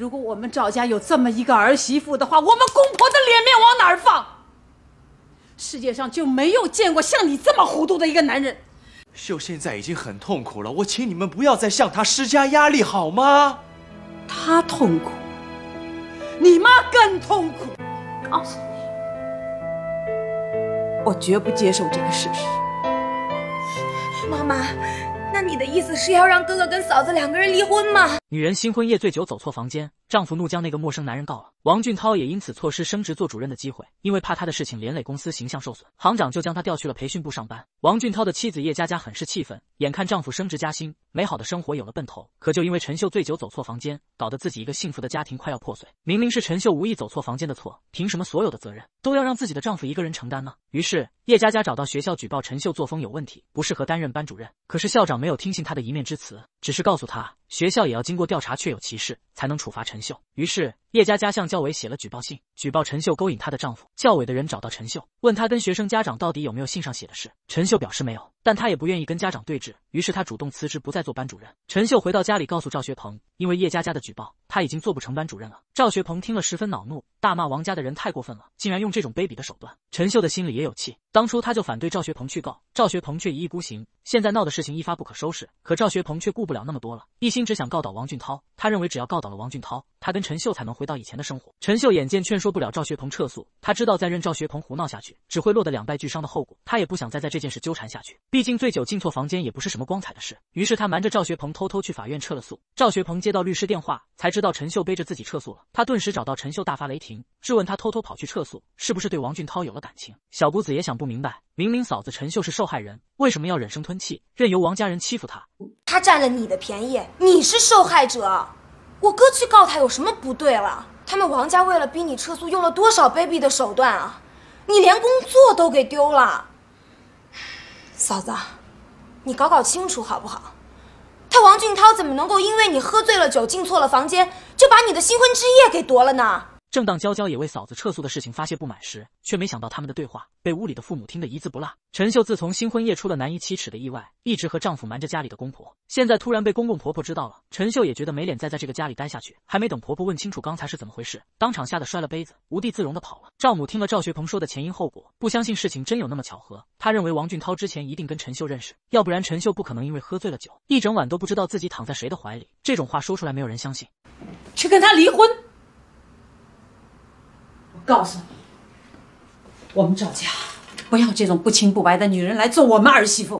如果我们赵家有这么一个儿媳妇的话，我们公婆的脸面往哪儿放？世界上就没有见过像你这么糊涂的一个男人。秀现在已经很痛苦了，我请你们不要再向他施加压力，好吗？他痛苦，你妈更痛苦。告诉你，我绝不接受这个事实。妈妈，那你的意思是要让哥哥跟嫂子两个人离婚吗？女人新婚夜醉酒走错房间，丈夫怒将那个陌生男人告了。王俊涛也因此错失升职做主任的机会，因为怕他的事情连累公司形象受损，行长就将他调去了培训部上班。王俊涛的妻子叶佳佳很是气愤，眼看丈夫升职加薪，美好的生活有了奔头，可就因为陈秀醉酒走错房间，搞得自己一个幸福的家庭快要破碎。明明是陈秀无意走错房间的错，凭什么所有的责任都要让自己的丈夫一个人承担呢？于是叶佳佳找到学校举报陈秀作风有问题，不适合担任班主任。可是校长没有听信她的一面之词，只是告诉她。学校也要经过调查确有其事才能处罚陈秀。于是叶佳佳向教委写了举报信，举报陈秀勾引她的丈夫。教委的人找到陈秀，问她跟学生家长到底有没有信上写的事。陈秀表示没有，但她也不愿意跟家长对峙，于是她主动辞职，不再做班主任。陈秀回到家里，告诉赵学鹏，因为叶佳佳的举报。他已经做不成班主任了。赵学鹏听了十分恼怒，大骂王家的人太过分了，竟然用这种卑鄙的手段。陈秀的心里也有气，当初他就反对赵学鹏去告，赵学鹏却一意孤行，现在闹的事情一发不可收拾。可赵学鹏却顾不了那么多了，一心只想告倒王俊涛。他认为只要告倒了王俊涛。他跟陈秀才能回到以前的生活。陈秀眼见劝说不了赵学鹏撤诉，他知道再任赵学鹏胡闹下去，只会落得两败俱伤的后果。他也不想再在这件事纠缠下去，毕竟醉酒进错房间也不是什么光彩的事。于是他瞒着赵学鹏偷偷去法院撤了诉。赵学鹏接到律师电话，才知道陈秀背着自己撤诉了。他顿时找到陈秀，大发雷霆，质问他偷偷跑去撤诉，是不是对王俊涛有了感情？小姑子也想不明白，明明嫂子陈秀是受害人，为什么要忍声吞气，任由王家人欺负他？他占了你的便宜，你是受害者。我哥去告他有什么不对了？他们王家为了逼你撤诉，用了多少卑鄙的手段啊！你连工作都给丢了，嫂子，你搞搞清楚好不好？他王俊涛怎么能够因为你喝醉了酒进错了房间，就把你的新婚之夜给夺了呢？正当娇娇也为嫂子撤诉的事情发泄不满时，却没想到他们的对话被屋里的父母听得一字不落。陈秀自从新婚夜出了难以启齿的意外，一直和丈夫瞒着家里的公婆，现在突然被公公婆婆知道了，陈秀也觉得没脸再在这个家里待下去。还没等婆婆问清楚刚才是怎么回事，当场吓得摔了杯子，无地自容的跑了。赵母听了赵学鹏说的前因后果，不相信事情真有那么巧合，他认为王俊涛之前一定跟陈秀认识，要不然陈秀不可能因为喝醉了酒一整晚都不知道自己躺在谁的怀里。这种话说出来，没有人相信。去跟他离婚。告诉你，我们赵家不要这种不清不白的女人来做我们儿媳妇。